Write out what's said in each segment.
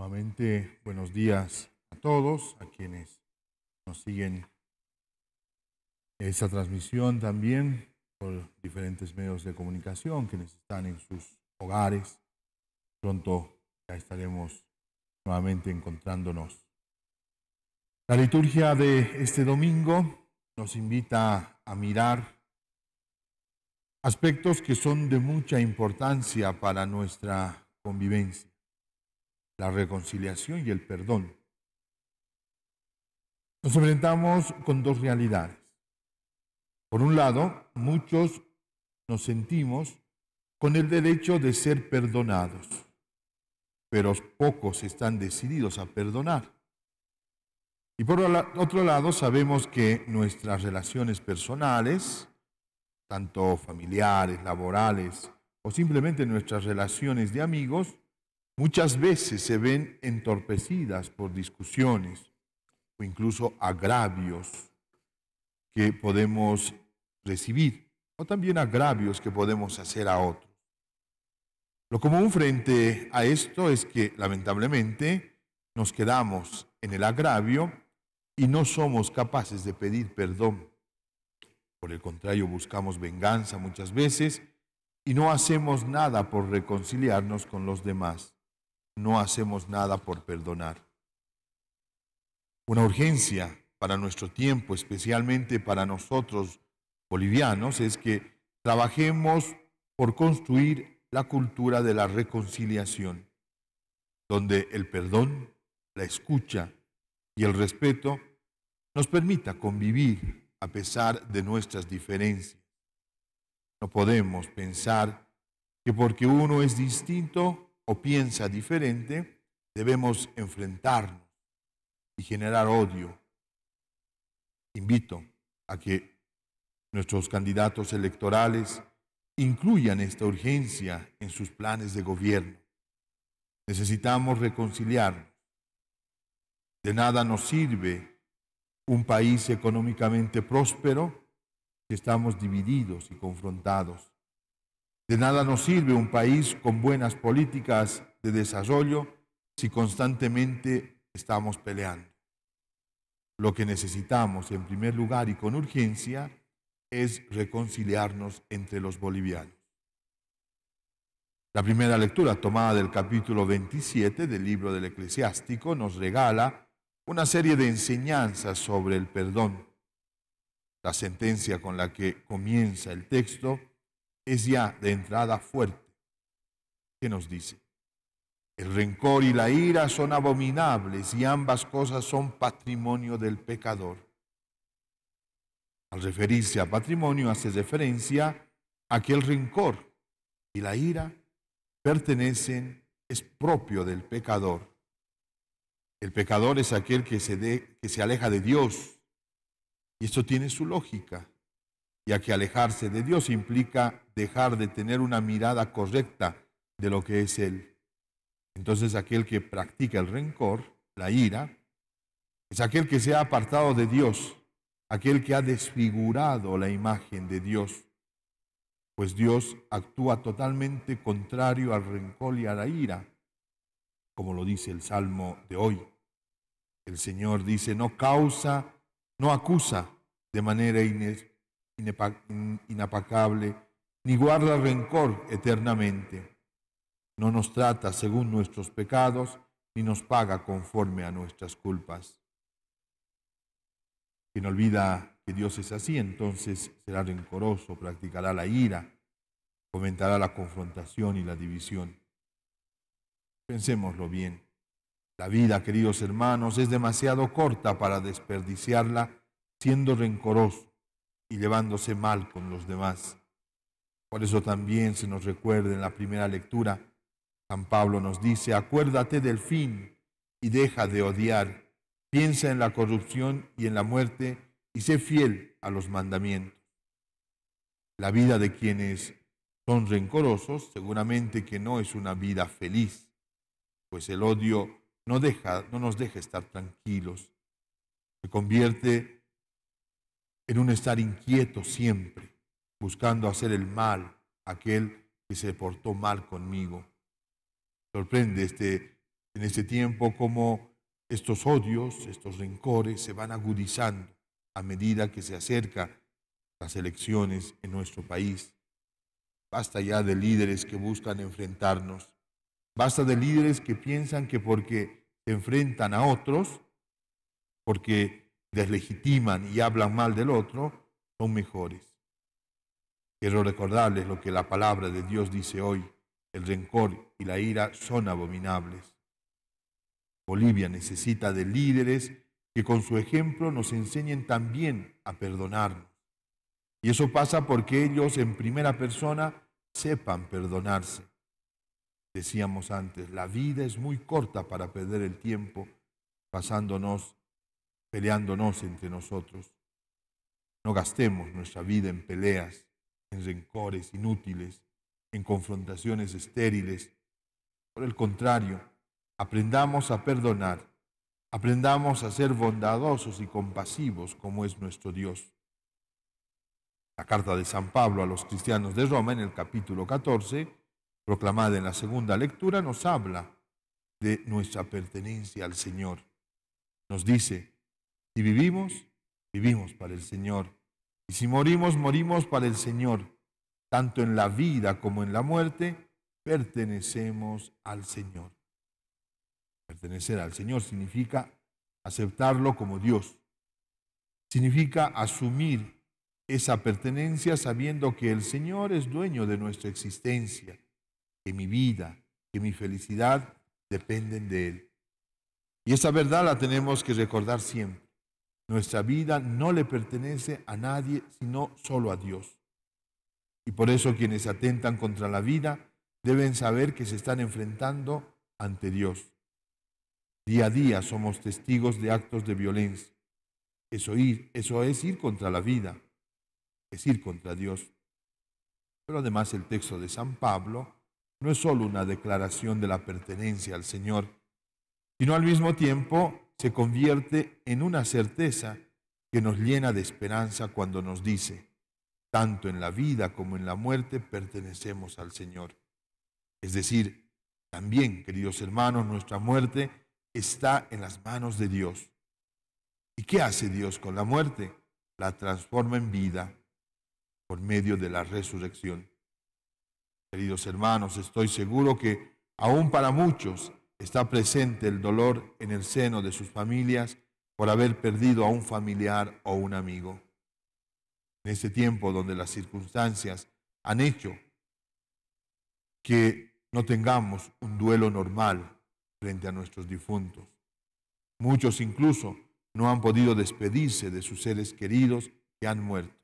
Nuevamente, buenos días a todos, a quienes nos siguen esta transmisión también por diferentes medios de comunicación, quienes están en sus hogares. Pronto ya estaremos nuevamente encontrándonos. La liturgia de este domingo nos invita a mirar aspectos que son de mucha importancia para nuestra convivencia la reconciliación y el perdón. Nos enfrentamos con dos realidades. Por un lado, muchos nos sentimos con el derecho de ser perdonados, pero pocos están decididos a perdonar. Y por otro lado, sabemos que nuestras relaciones personales, tanto familiares, laborales o simplemente nuestras relaciones de amigos, muchas veces se ven entorpecidas por discusiones o incluso agravios que podemos recibir o también agravios que podemos hacer a otros. Lo común frente a esto es que lamentablemente nos quedamos en el agravio y no somos capaces de pedir perdón. Por el contrario, buscamos venganza muchas veces y no hacemos nada por reconciliarnos con los demás no hacemos nada por perdonar. Una urgencia para nuestro tiempo, especialmente para nosotros bolivianos, es que trabajemos por construir la cultura de la reconciliación, donde el perdón, la escucha y el respeto nos permita convivir a pesar de nuestras diferencias. No podemos pensar que porque uno es distinto, o piensa diferente, debemos enfrentarnos y generar odio. Invito a que nuestros candidatos electorales incluyan esta urgencia en sus planes de gobierno. Necesitamos reconciliarnos. De nada nos sirve un país económicamente próspero si estamos divididos y confrontados. De nada nos sirve un país con buenas políticas de desarrollo si constantemente estamos peleando. Lo que necesitamos en primer lugar y con urgencia es reconciliarnos entre los bolivianos. La primera lectura tomada del capítulo 27 del libro del eclesiástico nos regala una serie de enseñanzas sobre el perdón. La sentencia con la que comienza el texto es ya de entrada fuerte, que nos dice, el rencor y la ira son abominables y ambas cosas son patrimonio del pecador. Al referirse a patrimonio hace referencia a que el rencor y la ira pertenecen, es propio del pecador. El pecador es aquel que se, que se aleja de Dios. Y esto tiene su lógica ya que alejarse de Dios implica dejar de tener una mirada correcta de lo que es Él. Entonces aquel que practica el rencor, la ira, es aquel que se ha apartado de Dios, aquel que ha desfigurado la imagen de Dios, pues Dios actúa totalmente contrario al rencor y a la ira, como lo dice el Salmo de hoy. El Señor dice, no causa, no acusa de manera inapacable, ni guarda rencor eternamente. No nos trata según nuestros pecados, ni nos paga conforme a nuestras culpas. Quien olvida que Dios es así, entonces será rencoroso, practicará la ira, fomentará la confrontación y la división. Pensémoslo bien. La vida, queridos hermanos, es demasiado corta para desperdiciarla siendo rencoroso y llevándose mal con los demás. Por eso también se nos recuerda en la primera lectura, San Pablo nos dice, acuérdate del fin y deja de odiar, piensa en la corrupción y en la muerte y sé fiel a los mandamientos. La vida de quienes son rencorosos seguramente que no es una vida feliz, pues el odio no, deja, no nos deja estar tranquilos, se convierte en un estar inquieto siempre, buscando hacer el mal a aquel que se portó mal conmigo. Sorprende este, en este tiempo cómo estos odios, estos rencores se van agudizando a medida que se acercan las elecciones en nuestro país. Basta ya de líderes que buscan enfrentarnos. Basta de líderes que piensan que porque enfrentan a otros, porque deslegitiman y hablan mal del otro son mejores. Quiero recordarles lo que la palabra de Dios dice hoy. El rencor y la ira son abominables. Bolivia necesita de líderes que con su ejemplo nos enseñen también a perdonarnos. Y eso pasa porque ellos en primera persona sepan perdonarse. Decíamos antes, la vida es muy corta para perder el tiempo pasándonos peleándonos entre nosotros. No gastemos nuestra vida en peleas, en rencores inútiles, en confrontaciones estériles. Por el contrario, aprendamos a perdonar, aprendamos a ser bondadosos y compasivos como es nuestro Dios. La carta de San Pablo a los cristianos de Roma en el capítulo 14, proclamada en la segunda lectura, nos habla de nuestra pertenencia al Señor. Nos dice, si vivimos, vivimos para el Señor. Y si morimos, morimos para el Señor. Tanto en la vida como en la muerte, pertenecemos al Señor. Pertenecer al Señor significa aceptarlo como Dios. Significa asumir esa pertenencia sabiendo que el Señor es dueño de nuestra existencia, que mi vida, que mi felicidad dependen de Él. Y esa verdad la tenemos que recordar siempre. Nuestra vida no le pertenece a nadie, sino solo a Dios. Y por eso quienes atentan contra la vida deben saber que se están enfrentando ante Dios. Día a día somos testigos de actos de violencia. Eso, es ir contra la vida, es ir contra Dios. Pero además el texto de San Pablo no es solo una declaración de la pertenencia al Señor, sino al mismo tiempo se convierte en una certeza que nos llena de esperanza cuando nos dice, tanto en la vida como en la muerte pertenecemos al Señor. Es decir, también, queridos hermanos, nuestra muerte está en las manos de Dios. ¿Y qué hace Dios con la muerte? La transforma en vida por medio de la resurrección. Queridos hermanos, estoy seguro que aún para muchos Está presente el dolor en el seno de sus familias por haber perdido a un familiar o un amigo. En este tiempo donde las circunstancias han hecho que no tengamos un duelo normal frente a nuestros difuntos. Muchos incluso no han podido despedirse de sus seres queridos que han muerto.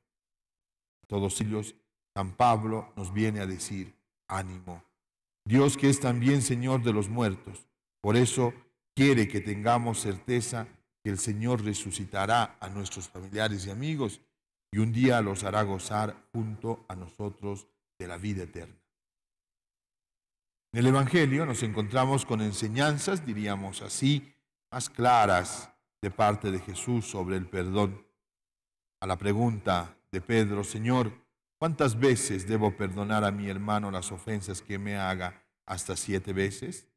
A todos ellos, San Pablo nos viene a decir, ánimo. Dios que es también Señor de los muertos, por eso quiere que tengamos certeza que el Señor resucitará a nuestros familiares y amigos y un día los hará gozar junto a nosotros de la vida eterna. En el Evangelio nos encontramos con enseñanzas, diríamos así, más claras de parte de Jesús sobre el perdón. A la pregunta de Pedro, Señor, ¿cuántas veces debo perdonar a mi hermano las ofensas que me haga? ¿Hasta siete veces?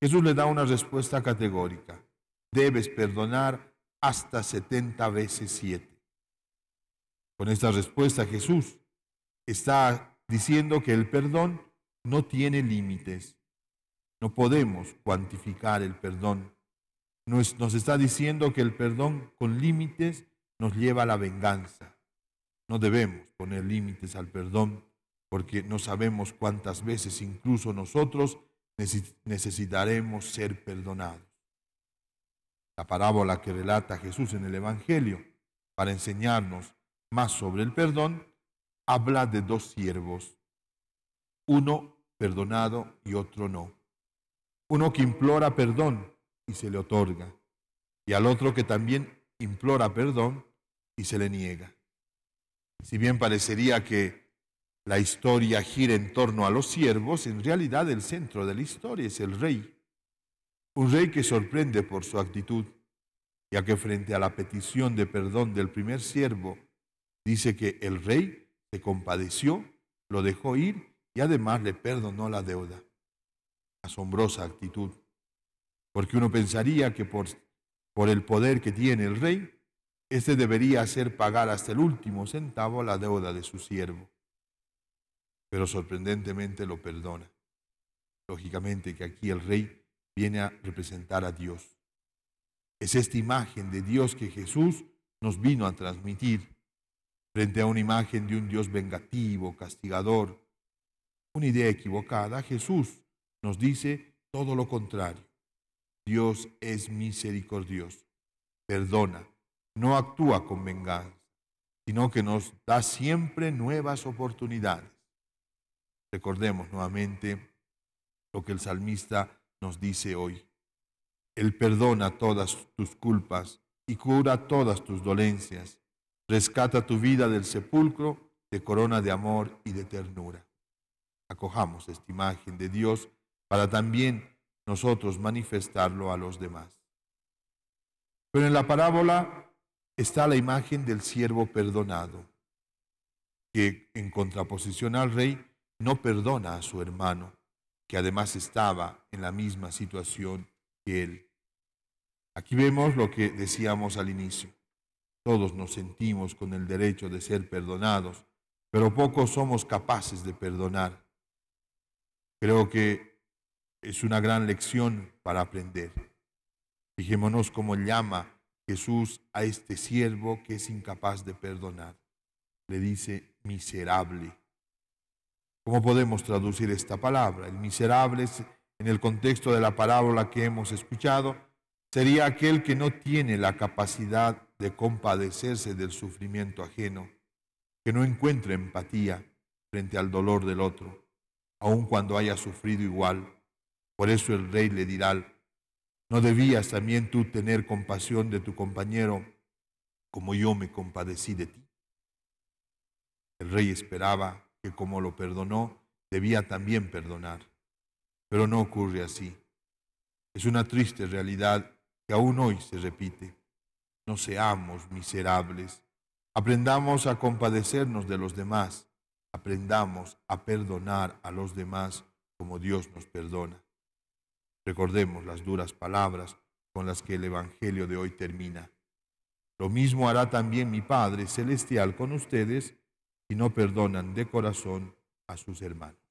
Jesús le da una respuesta categórica. Debes perdonar hasta 70 veces 7. Con esta respuesta Jesús está diciendo que el perdón no tiene límites. No podemos cuantificar el perdón. Nos, nos está diciendo que el perdón con límites nos lleva a la venganza. No debemos poner límites al perdón porque no sabemos cuántas veces incluso nosotros necesitaremos ser perdonados. La parábola que relata Jesús en el Evangelio para enseñarnos más sobre el perdón habla de dos siervos, uno perdonado y otro no. Uno que implora perdón y se le otorga, y al otro que también implora perdón y se le niega. Si bien parecería que la historia gira en torno a los siervos, en realidad el centro de la historia es el rey. Un rey que sorprende por su actitud, ya que frente a la petición de perdón del primer siervo, dice que el rey se compadeció, lo dejó ir y además le perdonó la deuda. Asombrosa actitud, porque uno pensaría que por, el poder que tiene el rey, éste debería hacer pagar hasta el último centavo la deuda de su siervo pero sorprendentemente lo perdona. Lógicamente que aquí el rey viene a representar a Dios. Es esta imagen de Dios que Jesús nos vino a transmitir frente a una imagen de un Dios vengativo, castigador. Una idea equivocada, Jesús nos dice todo lo contrario. Dios es misericordioso, perdona, no actúa con venganza, sino que nos da siempre nuevas oportunidades. Recordemos nuevamente lo que el salmista nos dice hoy. Él perdona todas tus culpas y cura todas tus dolencias. Rescata tu vida del sepulcro, te corona de amor y de ternura. Acojamos esta imagen de Dios para también nosotros manifestarlo a los demás. Pero en la parábola está la imagen del siervo perdonado, que en contraposición al rey no perdona a su hermano, que además estaba en la misma situación que él. Aquí vemos lo que decíamos al inicio. Todos nos sentimos con el derecho de ser perdonados, pero pocos somos capaces de perdonar. Creo que es una gran lección para aprender. Fijémonos cómo llama Jesús a este siervo que es incapaz de perdonar. Le dice miserable ¿Cómo podemos traducir esta palabra? El miserable, en el contexto de la parábola que hemos escuchado, sería aquel que no tiene la capacidad de compadecerse del sufrimiento ajeno, que no encuentra empatía frente al dolor del otro, aun cuando haya sufrido igual. Por eso el rey le dirá, ¿no debías también tú tener compasión de tu compañero como yo me compadecí de ti? El rey esperaba que como lo perdonó, debía también perdonar. Pero no ocurre así. Es una triste realidad que aún hoy se repite. No seamos miserables. Aprendamos a compadecernos de los demás. Aprendamos a perdonar a los demás como Dios nos perdona. Recordemos las duras palabras con las que el Evangelio de hoy termina. Lo mismo hará también mi Padre Celestial con ustedes y no perdonan de corazón a sus hermanos.